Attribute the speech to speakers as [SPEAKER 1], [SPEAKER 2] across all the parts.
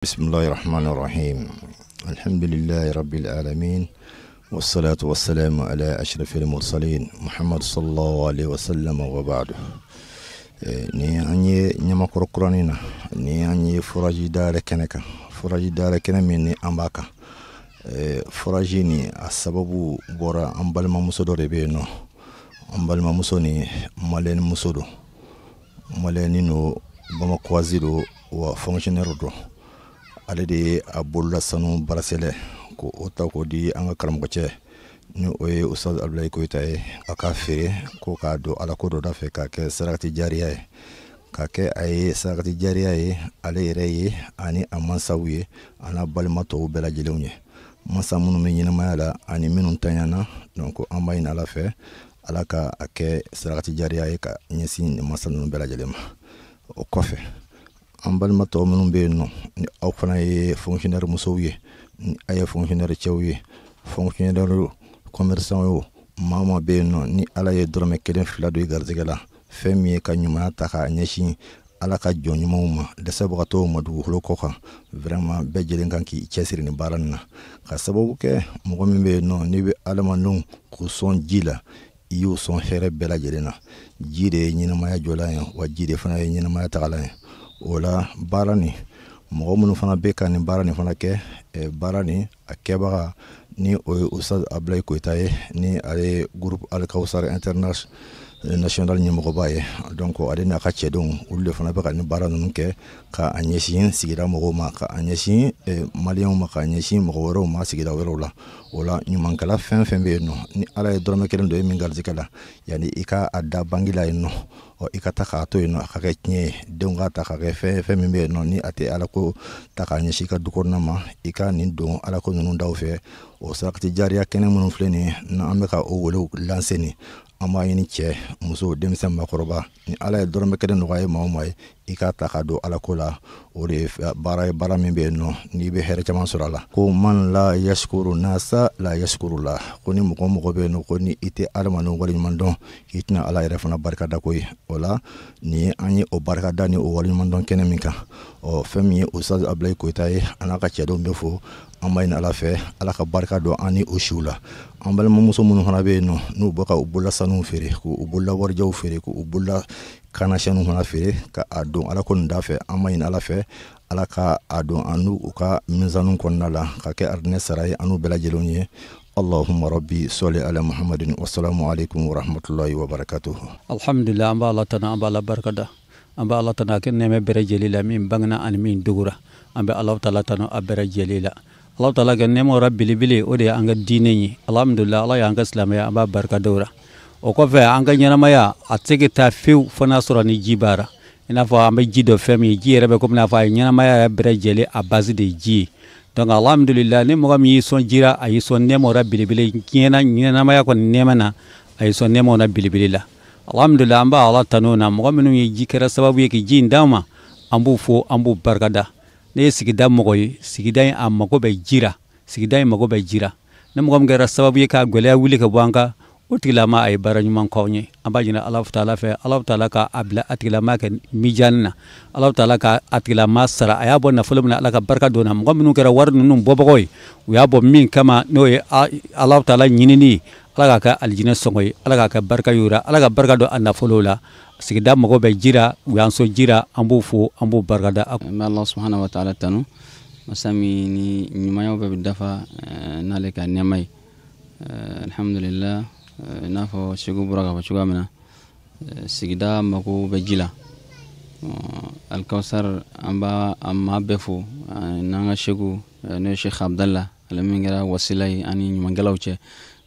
[SPEAKER 1] بسم الله الرحمن الرحيم الحمد لله رب العالمين والصلاة والسلام على أشرف المرسلين محمد صلى الله عليه وسلم وبعد ني اني نيما كوركرانينا ني اني فراجي دار كنكا فراجي دار كن من امباكا فراجي ني السبب بورا امبال ما مسودو ريبينو امبال ما مسوني مالين مسودو مالينو بما كوازيدو وفونكسيونيرو دو ale de a bolola sanu barasɛlɛ ko o ta k'o di an ka karamɔgɔcɛ ni o ye ustaz abdulayi koyita ye a k'a feere ko k'a don ala ko dɔ da fɛ k'a kɛ sarakati jariya ye k'a kɛ a ye sarakati jariya ye ale yɛrɛ ye ani a mansaw ye a n'a balima tɔw bɛɛ lajɛlenw ye masa minnu bɛ ɲɛnamaya la ani minnu tanyana donc an b'a ɲini ala fɛ ala ka a kɛ sarakati jariya ye ka ɲɛsin masa ninnu bɛɛ lajɛlen ma o kɔfɛ an balima tɔ minnu bɛ yen nɔ ni aw fana ye fonctionnaire musow ye ni aw ye fonctionnaire cɛw ye fonctionnaire o commerçant o maa bɛ yen nɔ ni ala ye dɔrɔmɛ kelen fila don i garijɛgɛ la fɛn min ye ka ɲumanya ta k'a ɲɛsin ala ka jɔn ɲumanw ma dɛsɛbagatɔw ma dugukolo kɔ kan vraiment bɛɛ lajɛlen kan k'i cɛsiri nin baara nin na ka sababu kɛ mɔgɔ min bɛ yen nɔ n'i bɛ adamadenw k'u sɔn ji la i y'u sɔn hɛrɛ bɛɛ lajɛlen na ji de ye ɲɛnamaya jɔlan ye wa ji de fana ye ɲɛnamaya tagalan ye o la baara nin mɔgɔ minnu fana bɛ ka nin baara nin fana kɛ baara nin a kɛbaga ni o ye ustad abdulayi koyita ye ni ale ye groupe alkausar international euh, ɲɛmɔgɔba ye donc ale n'a ka cɛdenw olu de fana bɛ ka nin baara ninnu kɛ ka a ɲɛsin sigida mɔgɔw ma ka a ɲɛsin maliyɛnw ma ka ɲɛsin mɔgɔ wɛrɛw ma sigida wɛrɛw la o la ɲumankɛla fɛn fɛn bɛ yen nɔ ni ala ye dɔrɔmɛ kelen dɔ ye min garijɛgɛ la yanni i ka a da bangi la yen nɔ ɔ i ka ta k'a to yen nɔ a ka kɛ tiɲɛ ye denw ka ta ka kɛ fɛn fɛn min bɛ yen nɔ ni a tɛ ala ko ta k'a ɲɛsin i ka du kɔnɔna ma i ka nin don ala ko ninnu daw fɛ o sarakati jariya kɛnɛ minnu filɛ nin na an bɛ ka o welew lanse nin an b'a ɲini cɛ muso denmisɛn makɔrɔba ni ala ye dɔrɔmɛ kelen nɔgɔya ye ma o ma ye i k'a ta ka don ala ko la o de ye baara ye baara min bɛ yen nɔ n'i bɛ hɛrɛ caman sɔrɔ a la ko man la yaskuru nasa la yaskuru la ko ni mɔgɔ mɔgɔ bɛ yen nɔ ko ni i tɛ adamadenw waleɲuman dɔn k'i tɛna ala yɛrɛ fana barikada ko ye o la nin ye an ye o barikada ni o waleɲuman dɔn kɛnɛ min kan ɔ fɛn min ye ustaz abilayi koyita ye a n'a ka cɛdenw bɛ fo an b'a ɲini ala fɛ ala ka barika don an ni o siw la an balimamuso minnu fana yen nɔ n'u bɔ ka u bolola sanuw feere k'u bolola feere k'u bolola kana siyɛnnu fana feere ka a don ala ko nin da fɛ an ma ɲini ala fɛ ala ka a don an n'u u ka minzanu kɔnɔna la ka kɛ aridinɛ sara ye an n'u bɛɛ lajɛlenw ye allahuma rabbi sɔli ala muhamadin wasalamu alaikum warahmatulahi wabarakatuhu
[SPEAKER 2] alhamdulila an b'a la tana an b'a la barikada an bɛ ala tanu a kɛ nɛɛmɛ bɛrɛ jeli la min bangena ani min dogora an bɛ alaw tala tanu a bɛrɛ jeli la alaw tala kɛ nɛɛmaw ra belebele o de ye an ka diinɛ ye alhamdulila ala y'an ka silamaya an b'a barika ra o kɔfɛ an ka ɲɛnamaya a tɛ se ka taa fewu fo n'a sɔrɔ ni ji b'a i n'a fɔ an bɛ ji dɔ fɛn min ye ji yɛrɛ bɛ komi n'a fɔ a ye ɲɛnamaya yɛrɛ bɛɛ lajɛlen a base de ye ji ye donc alhamdulilayi ni mɔgɔ min y'i sɔn jira a y'i sɔn nɛɛmaw la belebele diɲɛ ɲɛnamaya kɔni nɛɛma na a y'i sɔn nɛɛmaw la belebele la alhamdulilayi an b'a ala tanu na mɔgɔ minnu ye ji kɛra sababu ye k'i ji in d'anw ma an b'u fo an b'u barikada ne ye sigida mɔgɔ ye sigida in a mago bɛ ji ra sigida in mago bɛ ji ra ni mɔgɔ min kɛra sababu ye k'a gwɛlɛya wuli ka bɔ an kan o tigilama a ye baara ɲumankaw ye an b'a ɲini alahu taala fɛ alahu taala ka a bila a tigilama kɛ mijani na alahu taala ka a tigilama sara a y'a bɔ nafolo na ala ka barika don na mɔgɔ minnu kɛra wari ninnu bɔbagaw ye u y'a bɔ min kama n'o ye alahu taala ɲinini ye ala k'a kɛ alijinɛ sɔngɔ ye ala k'a kɛ barika y'u ala ka barika don a nafolow la sigida mɔgɔ bɛ jira u y'an so jira an b'u fo an b'u barikada an bɛ ala subahana wa taala tanu
[SPEAKER 3] masa min ni ɲumanyaw bɛɛ bɛ dafa n'ale ka ye i n'a fɔ segu bɔra k'a fɔ cogoya min na sigida mako bɛ ji la alikawusar an b'a a maa bɛɛ fo n'an ka segu n'o ye sheikh abdalla ale min kɛra wasila ye an ni ɲumankɛlaw cɛ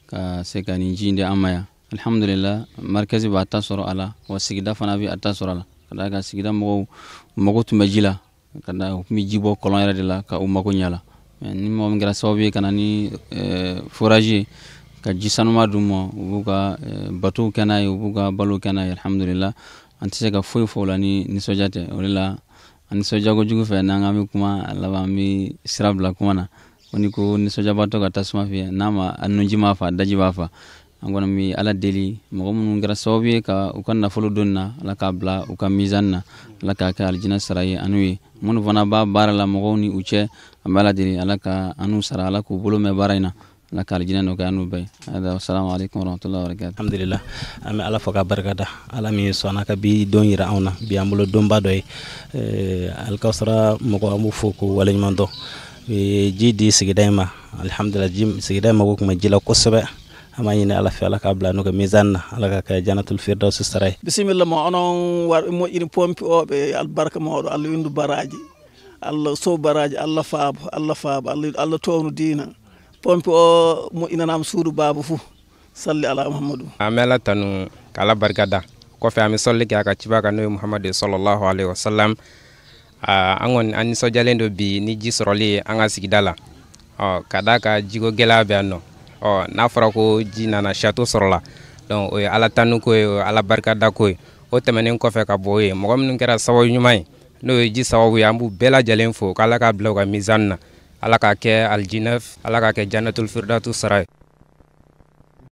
[SPEAKER 3] ka se ka nin ji in di an ma yan alhamdulila markazi b'a ta sɔrɔ a la wa sigida fana bɛ a ta sɔrɔ a la ka da ka sigida mɔgɔw mago tun bɛ ji la ka da u tun bɛ ji bɔ kɔlɔn yɛrɛ de la ka u mago ɲa la ni mɔgɔ min kɛra sababu ye ka na ni foraji ye ka ji sanuma d'u ma u b'u ka eh, batow kɛ n'a ye u b'u ka balow kɛ n'a ye alhamdulila an tɛ se ka foyi fɔ o la ni ninsɔdiya tɛ o de la an ninsɔdiya kojugu fɛ n'an k'an bɛ kuma a laban an bɛ sira bila kuma na ko ni ko ninsɔdiyabatɔ ka tasuma fiyɛ n'a ma a nunji m'a fa daji b'a fa an kɔni bɛ ala deli mɔgɔ minnu kɛra sababu ye ka u ka nafolo donni na ala k'a bila u ka mizani na ala k'a kɛ alijinɛ sara ye an'u ye minnu fana b'a baara la mɔgɔw ni u cɛ an bɛ ala deli ala ka an'u sara ala k'u bolo mɛn baara in na ala ka alhamdulilah an bɛ ala fɔ ka barikada ala min sɔnna ka bi don yira anw na bi an bolo donba dɔ ye eh, alikawusara mɔgɔ an b'u fo ko waleɲuman eh, dɔn ji di sigida ma alhamdulilah sigida in mago kun jila ji la kosɛbɛ an b'a ɲini ala fɛ ala k'a bila n'o kɛ na ala ka kɛ janatul firdausi sara ye bisimilla ma onon warɓe moƴƴini pompi oɓe albarka mawɗo allah windu baraji allah sow baraji allah faabo allah faabo allah allah diina pompe o mo moƴƴinanama suudu babu fu salli ala muhammadu
[SPEAKER 2] amela tanu kala barkada ko da ami solli ka ciba kan noy muhammadu sallallahu alaihi wasallam a angon an so jalendo bi ni ji sɔrɔli ye an ka sigida la ɔ ka jigo gela be anno o n'a fara ko ji nana sato sɔrɔla donc o ala tanu ko ala barkada ko o o ko fe ka boye mo ye mɔgɔ minnu kɛra sababu ɲuman ye n'o ye ji sababu ye an b'u fo k'ala ka bila ka mizanna ala k'a kɛ alijinɛ ala k'a kɛ janɛtul firdatu sara ye